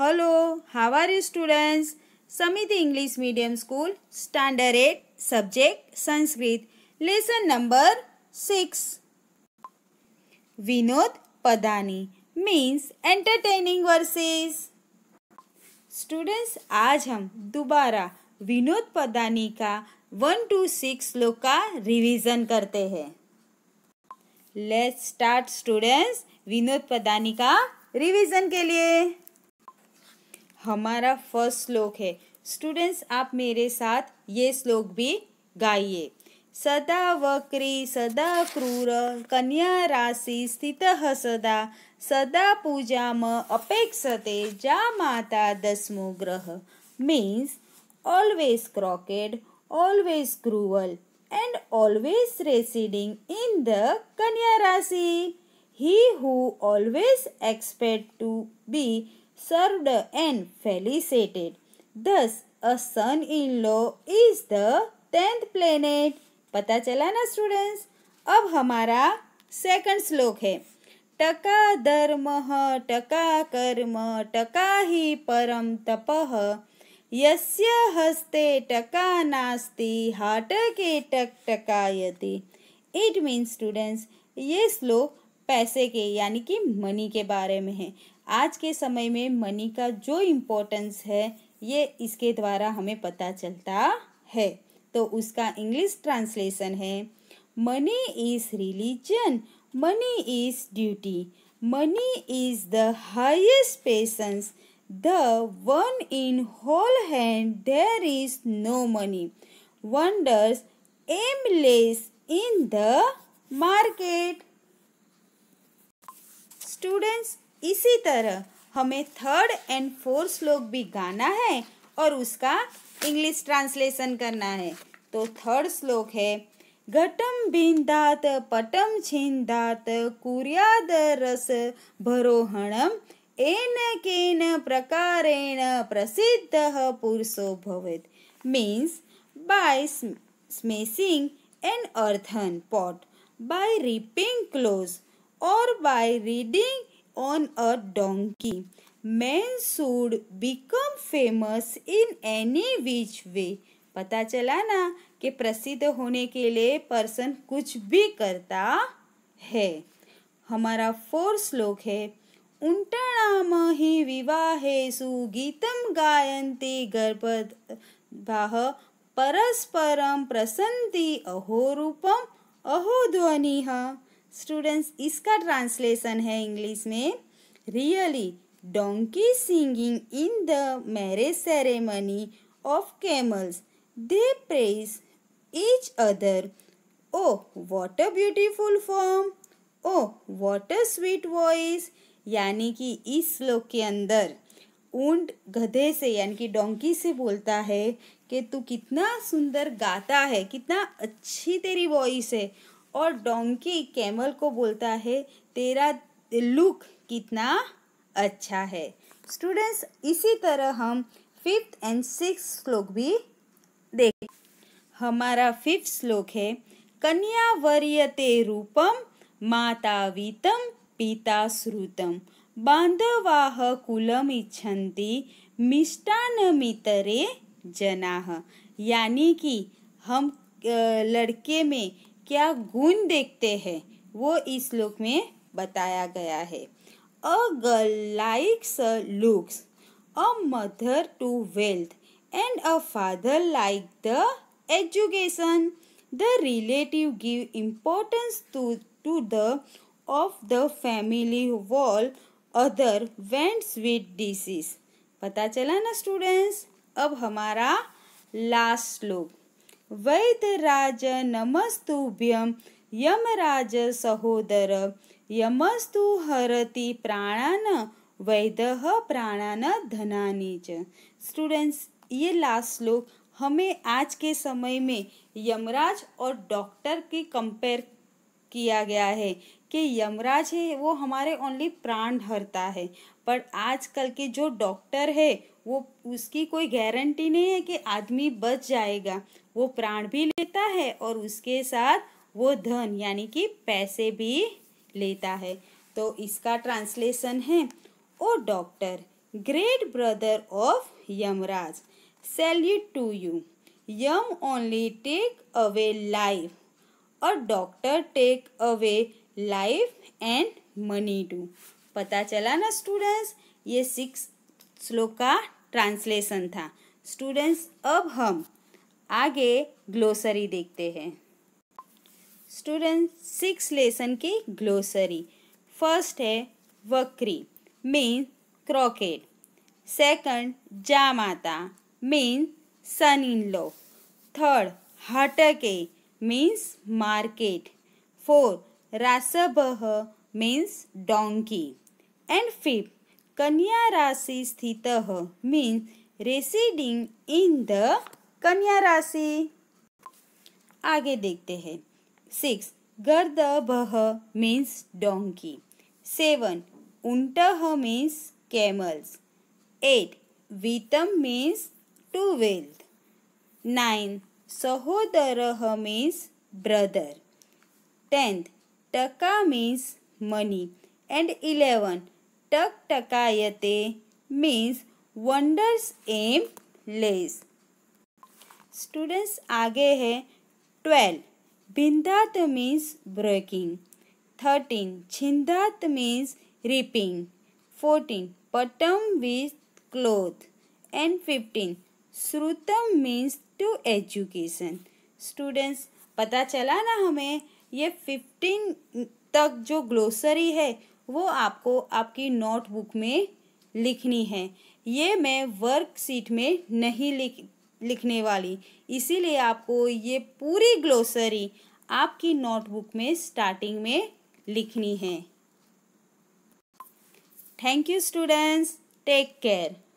Hello how you students Samiti English medium school standard eight subject Sanskrit lesson number six विनोद पदानी means entertaining verses students आज हम दोबारा विनोद पदानी का वन टू सिक्स लोग का रिविजन करते हैं लेट्स स्टार्ट स्टूडेंट्स विनोद पदानी का रिविजन के लिए हमारा फर्स्ट श्लोक है स्टूडेंट्स आप मेरे साथ ये श्लोक भी गाइए सदा वक्री सदा क्रूर कन्या राशि स्थित सदा सदा पूजा म अपेक्षते जा माता दसमो ग्रह means always crooked always cruel and always residing in the कन्या राशि ही who always expect to be served and felicitated. Thus, a son-in-law is the tenth planet. पता चला ना स्टूडेंट्स अब हमारा सेकंड श्लोक है टका धर्म टका कर्म टका ही परम तप यस्य हस्ते टका हाट के टक टकायती इट मीन्स स्टूडेंट्स ये श्लोक पैसे के यानी कि मनी के बारे में है आज के समय में मनी का जो इम्पोर्टेंस है ये इसके द्वारा हमें पता चलता है तो उसका इंग्लिश ट्रांसलेशन है money is religion money is duty money is the highest patience the one in whole hand there is no money wonders aimless in the market students इसी तरह हमें थर्ड एंड फोर्थ श्लोक भी गाना है और उसका इंग्लिश ट्रांसलेशन करना है तो थर्ड श्लोक है घटम बिंदात पटम छिंदात कुर्याद रस भरोहणम एन केन प्रकारेण प्रसिद्ध पुरुषो भवेत means by smashing an earthen pot by ripping clothes और by riding on a donkey. Man should become famous in any which way. पता चला ना कि प्रसिद्ध होने के लिए पर्सन कुछ भी करता है हमारा फोर श्लोक है उंटणामहि विवाहेषु गीतं गायन्ति गर्भः परस्परं प्रसन्ति ध्वनि है स्टूडेंट्स इसका ट्रांसलेशन है इंग्लिश में really donkey singing in the marriage ceremony of camels they praise each other O what a beautiful form O what a sweet voice यानी कि इस श्लोक के अंदर ऊंट गधे से यानी कि डोंकी से बोलता है कि तू कितना सुंदर गाता है कितना अच्छी तेरी वॉइस है और डोंकी कैमल को बोलता है तेरा लुक कितना अच्छा है स्टूडेंट्स इसी तरह हम फिफ्थ एंड सिक्स श्लोक भी देख हमारा फिफ्थ श्लोक है कन्या वर्यते रूपम मातावीतम पिता श्रुतम बांधवाह कुलम इच्छन्ति मितरे जनाह यानी कि हम लड़के में क्या गुण देखते हैं वो इस श्लोक में बताया गया है a girl likes looks a mother to wealth and a father like the education the relative give importance to to the of the family wall other wants with disease पता चला ना स्टूडेंट्स अब हमारा लास्ट लुक वैदराज नमस्तुभ्यं यमराज सहोदर यमस्तु हरति प्राणान वैदह प्राणान धनानी च students ये लास्ट श्लोक हमें आज के समय में यमराज और डॉक्टर की कंपेयर किया गया है कि यमराज है वो हमारे ओनली प्राण हरता है पर आजकल के जो डॉक्टर है वो उसकी कोई गारंटी नहीं है कि आदमी बच जाएगा वो प्राण भी लेता है और उसके साथ वो धन यानी कि पैसे भी लेता है तो इसका ट्रांसलेशन है O doctor great brother of Yamraj salute to you Yama only take away life और doctor take away life and money too पता चला ना स्टूडेंट्स ये सिक्स श्लोक का ट्रांसलेशन था स्टूडेंट्स अब हम आगे ग्लोसरी देखते हैं स्टूडेंट्स सिक्स लेसन की ग्लोसरी फर्स्ट है वक्री मीन क्रॉकेट सेकंड जामाता mean son in law third हटके मीन्स मार्केट फोर रासबह मीन्स डोंकी एंड फिफ्थ कन्या राशि स्थित मीन्स रेसिडिंग इन द कन्या राशि आगे देखते हैं सिक्स गर्द बह मीन्स डोंकी सेवन उंट मीन्स कैमल्स एट वीतम मीन्स टू वेल्थ नाइन सहोदर मीन्स ब्रदर टेंथ टका means money and eleven means wonders aimless students आगे है ट्वेल्व भिंदात मीन्स ब्रेकिंग थर्टीन छिंदात मीन्स रिपिंग फोर्टीन पटम विथ क्लोथ एंड फिफ्टीन श्रुतम मीन्स टू एजुकेशन स्टूडेंट्स पता चला ना हमें ये फिफ्टीन तक जो ग्लोसरी है वो आपको आपकी नोटबुक में लिखनी है ये मैं वर्कशीट में नहीं लिख लिखने वाली इसीलिए आपको ये पूरी ग्लोसरी आपकी नोटबुक में स्टार्टिंग में लिखनी है thank you students take care